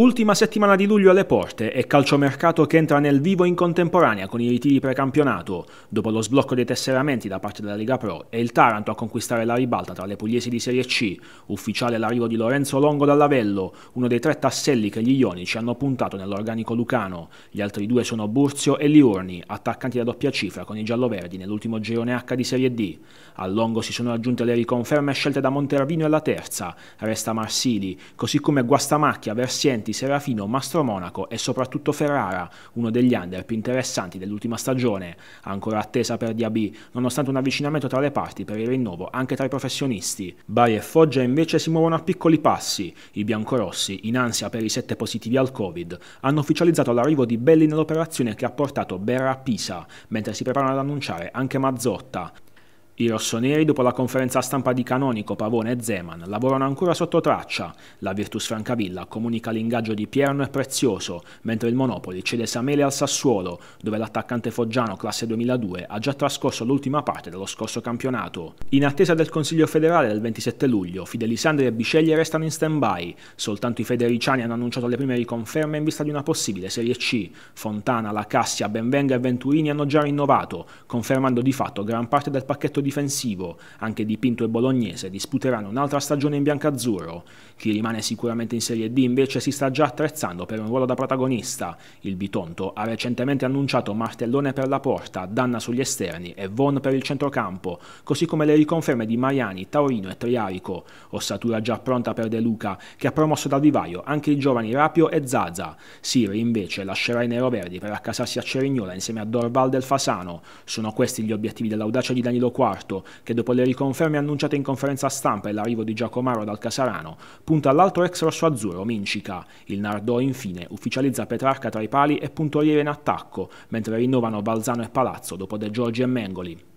Ultima settimana di luglio alle porte e calciomercato che entra nel vivo in contemporanea con i ritiri precampionato. Dopo lo sblocco dei tesseramenti da parte della Lega Pro è il Taranto a conquistare la ribalta tra le pugliesi di Serie C. Ufficiale l'arrivo di Lorenzo Longo dall'Avello, uno dei tre tasselli che gli ionici hanno puntato nell'organico lucano. Gli altri due sono Burzio e Liurni, attaccanti da doppia cifra con i gialloverdi nell'ultimo girone H di Serie D. A Longo si sono aggiunte le riconferme scelte da Montervino e la terza. Resta Marsili, così come Guastamacchia, Versienti Spalletti, Serafino, Mastro Monaco e soprattutto Ferrara, uno degli under più interessanti dell'ultima stagione, ancora attesa per DAB, nonostante un avvicinamento tra le parti per il rinnovo anche tra i professionisti. Bari e Foggia invece si muovono a piccoli passi. I biancorossi, in ansia per i sette positivi al Covid, hanno ufficializzato l'arrivo di Belli nell'operazione che ha portato Berra a Pisa, mentre si preparano ad annunciare anche Mazzotta. I rossoneri, dopo la conferenza stampa di Canonico, Pavone e Zeman, lavorano ancora sotto traccia. La Virtus Francavilla comunica l'ingaggio di Pierno e Prezioso, mentre il Monopoli cede Samele al Sassuolo, dove l'attaccante foggiano classe 2002 ha già trascorso l'ultima parte dello scorso campionato. In attesa del Consiglio federale del 27 luglio, Fidelisandri e Bisceglie restano in stand-by. Soltanto i federiciani hanno annunciato le prime riconferme in vista di una possibile Serie C. Fontana, La Cassia, Benvenga e Venturini hanno già rinnovato, confermando di fatto gran parte del pacchetto di difensivo, anche di Pinto e Bolognese, disputeranno un'altra stagione in biancazzurro. Chi rimane sicuramente in Serie D invece si sta già attrezzando per un ruolo da protagonista. Il Bitonto ha recentemente annunciato Martellone per la porta, Danna sugli esterni e Von per il centrocampo, così come le riconferme di Mariani, Taurino e Triarico. Ossatura già pronta per De Luca, che ha promosso dal vivaio anche i giovani Rapio e Zaza. Siri invece lascerà i neroverdi per accasarsi a Cerignola insieme a Dorval del Fasano. Sono questi gli obiettivi dell'audacia di Danilo IV quarto, che dopo le riconferme annunciate in conferenza stampa e l'arrivo di Giacomaro dal Casarano, punta all'altro ex rosso-azzurro Mincica. Il Nardò infine ufficializza Petrarca tra i pali e Puntoriere in attacco, mentre rinnovano Balzano e Palazzo dopo De Giorgi e Mengoli.